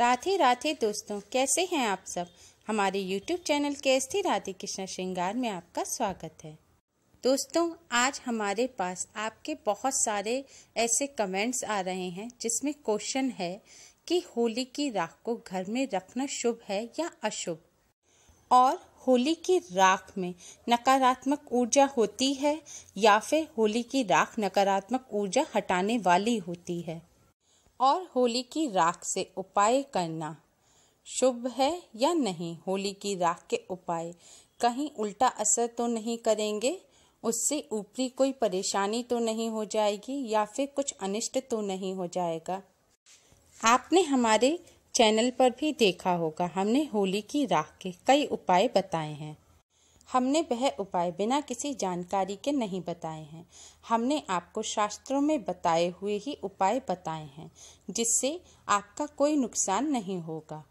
राधे राधे दोस्तों कैसे हैं आप सब हमारे यूट्यूब चैनल के एस राधे कृष्ण श्रृंगार में आपका स्वागत है दोस्तों आज हमारे पास आपके बहुत सारे ऐसे कमेंट्स आ रहे हैं जिसमें क्वेश्चन है कि होली की राख को घर में रखना शुभ है या अशुभ और होली की राख में नकारात्मक ऊर्जा होती है या फिर होली की राख नकारात्मक ऊर्जा हटाने वाली होती है और होली की राख से उपाय करना शुभ है या नहीं होली की राख के उपाय कहीं उल्टा असर तो नहीं करेंगे उससे ऊपरी कोई परेशानी तो नहीं हो जाएगी या फिर कुछ अनिष्ट तो नहीं हो जाएगा आपने हमारे चैनल पर भी देखा होगा हमने होली की राख के कई उपाय बताए हैं हमने वह उपाय बिना किसी जानकारी के नहीं बताए हैं हमने आपको शास्त्रों में बताए हुए ही उपाय बताए हैं जिससे आपका कोई नुकसान नहीं होगा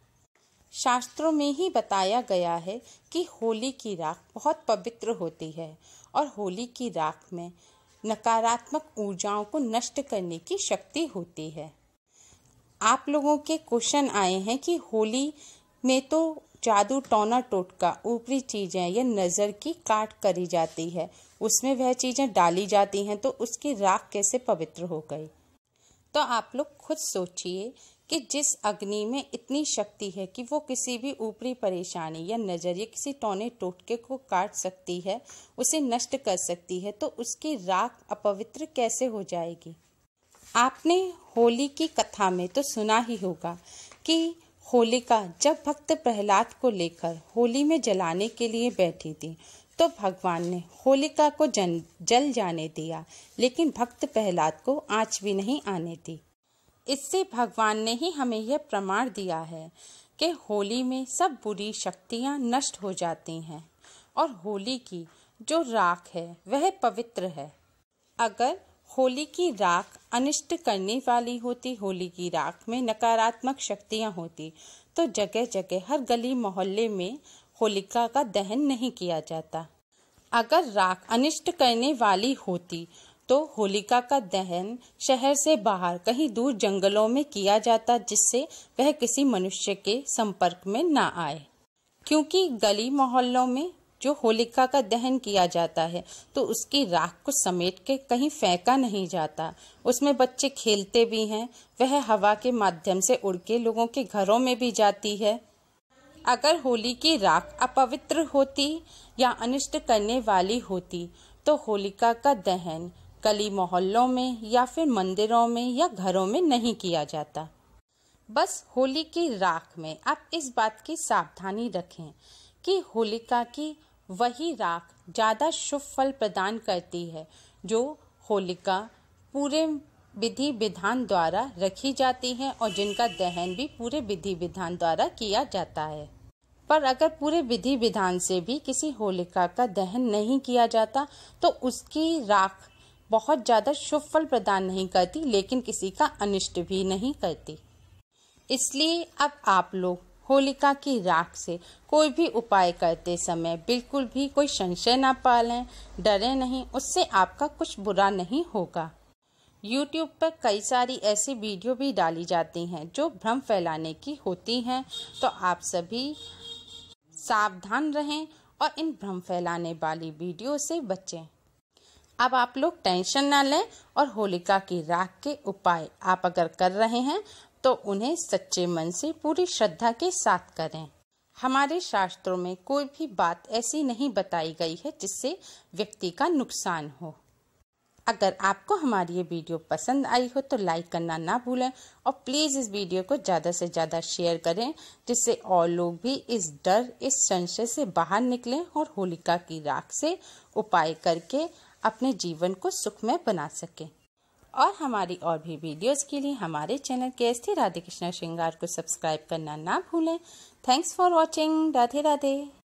शास्त्रों में ही बताया गया है कि होली की राख बहुत पवित्र होती है और होली की राख में नकारात्मक ऊर्जाओं को नष्ट करने की शक्ति होती है आप लोगों के क्वेश्चन आए हैं कि होली में तो जादू टोना टोटका ऊपरी चीज़ें या नज़र की काट करी जाती है उसमें वह चीज़ें डाली जाती हैं तो उसकी राख कैसे पवित्र हो गई तो आप लोग खुद सोचिए कि जिस अग्नि में इतनी शक्ति है कि वो किसी भी ऊपरी परेशानी या नज़रिए किसी टोने टोटके को काट सकती है उसे नष्ट कर सकती है तो उसकी राख अपवित्र कैसे हो जाएगी आपने होली की कथा में तो सुना ही होगा कि होलिका जब भक्त प्रहलाद को लेकर होली में जलाने के लिए बैठी थी तो भगवान ने होलिका को जन जल जाने दिया लेकिन भक्त प्रहलाद को आँच भी नहीं आने दी इससे भगवान ने ही हमें यह प्रमाण दिया है कि होली में सब बुरी शक्तियाँ नष्ट हो जाती हैं और होली की जो राख है वह पवित्र है अगर होली की राख अनिष्ट करने वाली होती होली की राख में नकारात्मक शक्तियाँ होती तो जगह जगह हर गली मोहल्ले में होलिका का दहन नहीं किया जाता अगर राख अनिष्ट करने वाली होती तो होलिका का दहन शहर से बाहर कहीं दूर जंगलों में किया जाता जिससे वह किसी मनुष्य के संपर्क में ना आए क्योंकि गली मोहल्लों में जो होलिका का दहन किया जाता है तो उसकी राख को समेट के कहीं फेंका नहीं जाता उसमें बच्चे खेलते भी हैं वह हवा के माध्यम से उड़ के लोगों के घरों में भी जाती है अगर होली की राख अपवित्र होती या अनिष्ट करने वाली होती तो होलिका का दहन कली मोहल्लों में या फिर मंदिरों में या घरों में नहीं किया जाता बस होली की राख में आप इस बात की सावधानी रखें कि होलिका की वही राख ज़्यादा शुभ फल प्रदान करती है जो होलिका पूरे विधि विधान द्वारा रखी जाती है और जिनका दहन भी पूरे विधि विधान द्वारा किया जाता है पर अगर पूरे विधि विधान से भी किसी होलिका का दहन नहीं किया जाता तो उसकी राख बहुत ज़्यादा शुभ फल प्रदान नहीं करती लेकिन किसी का अनिष्ट भी नहीं करती इसलिए अब आप लोग होलिका की राख से कोई भी उपाय करते समय बिल्कुल भी कोई संशय ना पालें डरे नहीं उससे आपका कुछ बुरा नहीं होगा YouTube पर कई सारी ऐसी वीडियो भी डाली जाती हैं जो भ्रम फैलाने की होती हैं तो आप सभी सावधान रहें और इन भ्रम फैलाने वाली वीडियो से बचें अब आप लोग टेंशन ना लें और होलिका की राख के उपाय आप अगर कर रहे हैं तो उन्हें सच्चे मन से पूरी श्रद्धा के साथ करें हमारे शास्त्रों में कोई भी बात ऐसी नहीं बताई गई है जिससे व्यक्ति का नुकसान हो अगर आपको हमारी ये वीडियो पसंद आई हो तो लाइक करना ना भूलें और प्लीज़ इस वीडियो को ज़्यादा से ज़्यादा शेयर करें जिससे और लोग भी इस डर इस संशय से बाहर निकलें और होलिका की राख से उपाय करके अपने जीवन को सुखमय बना सकें और हमारी और भी वीडियोस के लिए हमारे चैनल के एस राधे कृष्णा श्रृंगार को सब्सक्राइब करना ना भूलें thanks for watching Radhe Radhe